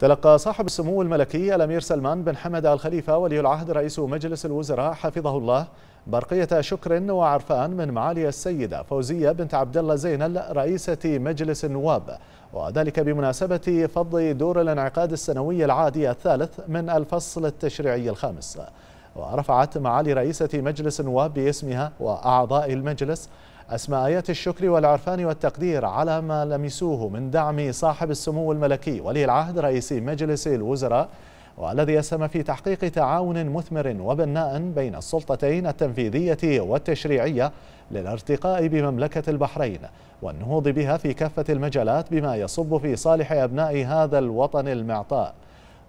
تلقى صاحب السمو الملكي الأمير سلمان بن حمد آل خليفة ولي العهد رئيس مجلس الوزراء حفظه الله برقية شكر وعرفان من معالي السيدة فوزية بنت عبد الله زينل رئيسة مجلس النواب وذلك بمناسبة فض دور الانعقاد السنوي العادي الثالث من الفصل التشريعي الخامس ورفعت معالي رئيسة مجلس النواب باسمها وأعضاء المجلس أسماء آيات الشكر والعرفان والتقدير على ما لمسوه من دعم صاحب السمو الملكي ولي العهد رئيس مجلس الوزراء والذي يسهم في تحقيق تعاون مثمر وبناء بين السلطتين التنفيذية والتشريعية للارتقاء بمملكة البحرين والنهوض بها في كافة المجالات بما يصب في صالح أبناء هذا الوطن المعطاء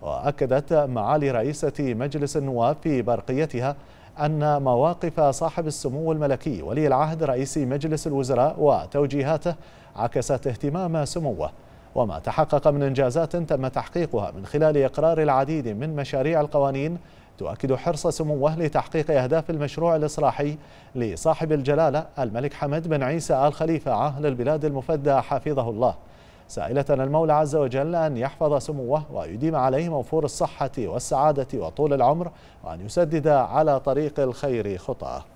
وأكدت معالي رئيسة مجلس النواب في برقيتها أن مواقف صاحب السمو الملكي ولي العهد رئيس مجلس الوزراء وتوجيهاته عكست اهتمام سموه وما تحقق من إنجازات تم تحقيقها من خلال إقرار العديد من مشاريع القوانين تؤكد حرص سموه لتحقيق أهداف المشروع الإصلاحي لصاحب الجلالة الملك حمد بن عيسى آل خليفة عاهل البلاد المفدى حفظه الله سائلة المولى عز وجل أن يحفظ سموه ويديم عليه موفور الصحة والسعادة وطول العمر وأن يسدد على طريق الخير خطاه